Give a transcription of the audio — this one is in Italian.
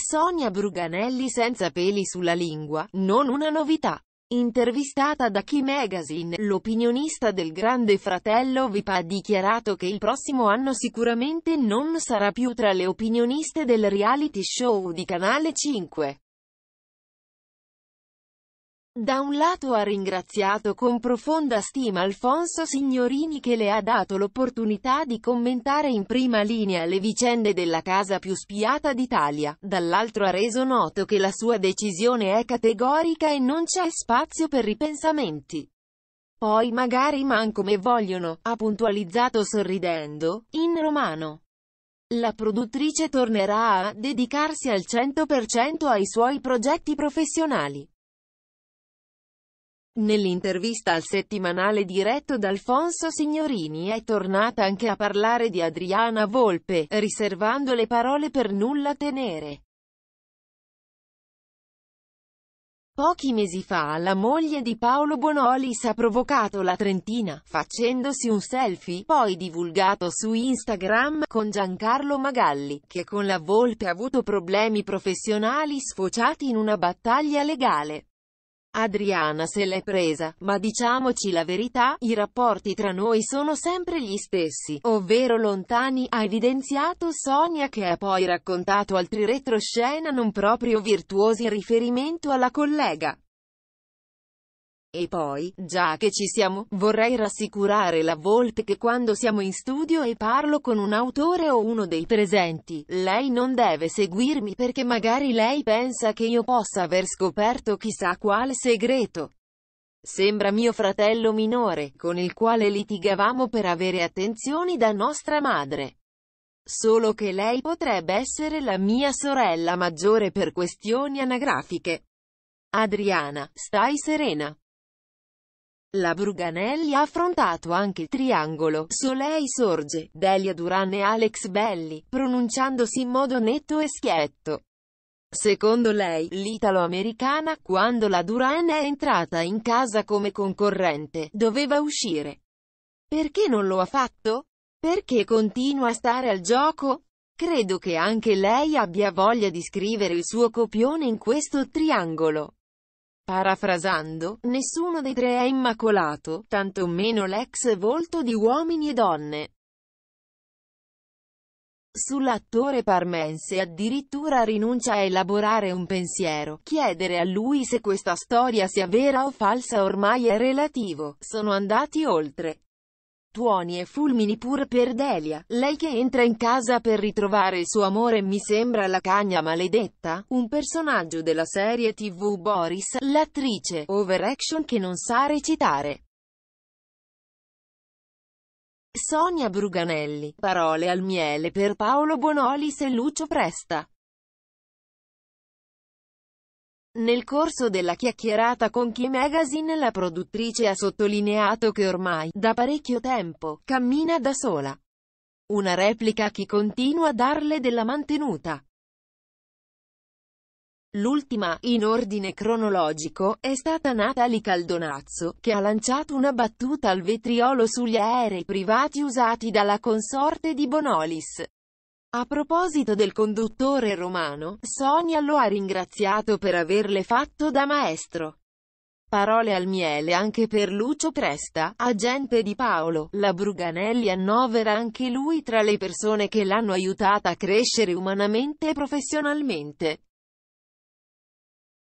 Sonia Bruganelli senza peli sulla lingua, non una novità. Intervistata da Key Magazine, l'opinionista del Grande Fratello VIP ha dichiarato che il prossimo anno sicuramente non sarà più tra le opinioniste del reality show di Canale 5. Da un lato ha ringraziato con profonda stima Alfonso Signorini che le ha dato l'opportunità di commentare in prima linea le vicende della casa più spiata d'Italia, dall'altro ha reso noto che la sua decisione è categorica e non c'è spazio per ripensamenti. Poi magari man come vogliono, ha puntualizzato sorridendo, in romano. La produttrice tornerà a dedicarsi al 100% ai suoi progetti professionali. Nell'intervista al settimanale diretto da Alfonso Signorini è tornata anche a parlare di Adriana Volpe, riservando le parole per nulla tenere. Pochi mesi fa la moglie di Paolo Bonolis ha provocato la Trentina, facendosi un selfie, poi divulgato su Instagram, con Giancarlo Magalli, che con la Volpe ha avuto problemi professionali sfociati in una battaglia legale. Adriana se l'è presa, ma diciamoci la verità, i rapporti tra noi sono sempre gli stessi, ovvero lontani, ha evidenziato Sonia che ha poi raccontato altri retroscena non proprio virtuosi in riferimento alla collega. E poi, già che ci siamo, vorrei rassicurare la Volpe che quando siamo in studio e parlo con un autore o uno dei presenti, lei non deve seguirmi perché magari lei pensa che io possa aver scoperto chissà quale segreto. Sembra mio fratello minore, con il quale litigavamo per avere attenzioni da nostra madre. Solo che lei potrebbe essere la mia sorella maggiore per questioni anagrafiche. Adriana, stai serena. La Bruganelli ha affrontato anche il triangolo, Solei Sorge, Delia Duran e Alex Belli, pronunciandosi in modo netto e schietto. Secondo lei, l'italo-americana, quando la Duran è entrata in casa come concorrente, doveva uscire. Perché non lo ha fatto? Perché continua a stare al gioco? Credo che anche lei abbia voglia di scrivere il suo copione in questo triangolo. Parafrasando, nessuno dei tre è immacolato, tantomeno l'ex volto di uomini e donne. Sull'attore parmense addirittura rinuncia a elaborare un pensiero, chiedere a lui se questa storia sia vera o falsa ormai è relativo, sono andati oltre. Tuoni e fulmini pur per Delia, lei che entra in casa per ritrovare il suo amore mi sembra la cagna maledetta, un personaggio della serie tv Boris, l'attrice, overaction che non sa recitare. Sonia Bruganelli, parole al miele per Paolo Bonolis e Lucio Presta. Nel corso della chiacchierata con Key Magazine la produttrice ha sottolineato che ormai, da parecchio tempo, cammina da sola. Una replica a chi continua a darle della mantenuta. L'ultima, in ordine cronologico, è stata Natalie Caldonazzo, che ha lanciato una battuta al vetriolo sugli aerei privati usati dalla consorte di Bonolis. A proposito del conduttore romano, Sonia lo ha ringraziato per averle fatto da maestro. Parole al miele anche per Lucio Presta, agente di Paolo. La Bruganelli annovera anche lui tra le persone che l'hanno aiutata a crescere umanamente e professionalmente.